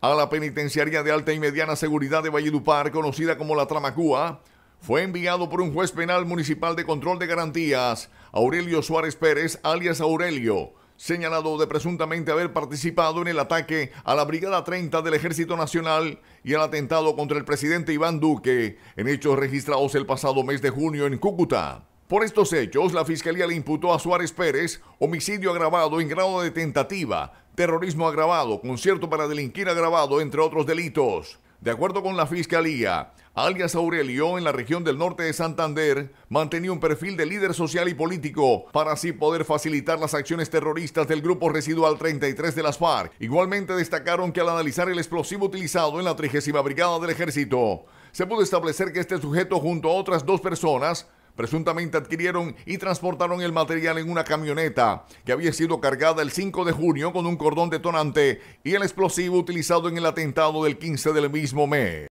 a la Penitenciaría de Alta y Mediana Seguridad de Valledupar, conocida como la Tramacúa, fue enviado por un juez penal municipal de control de garantías, Aurelio Suárez Pérez, alias Aurelio, señalado de presuntamente haber participado en el ataque a la Brigada 30 del Ejército Nacional y el atentado contra el presidente Iván Duque, en hechos registrados el pasado mes de junio en Cúcuta. Por estos hechos, la Fiscalía le imputó a Suárez Pérez homicidio agravado en grado de tentativa, terrorismo agravado, concierto para delinquir agravado, entre otros delitos. De acuerdo con la Fiscalía, alias Aurelio, en la región del norte de Santander, mantenía un perfil de líder social y político para así poder facilitar las acciones terroristas del grupo residual 33 de las FARC. Igualmente destacaron que al analizar el explosivo utilizado en la 30 Brigada del Ejército, se pudo establecer que este sujeto junto a otras dos personas presuntamente adquirieron y transportaron el material en una camioneta que había sido cargada el 5 de junio con un cordón detonante y el explosivo utilizado en el atentado del 15 del mismo mes.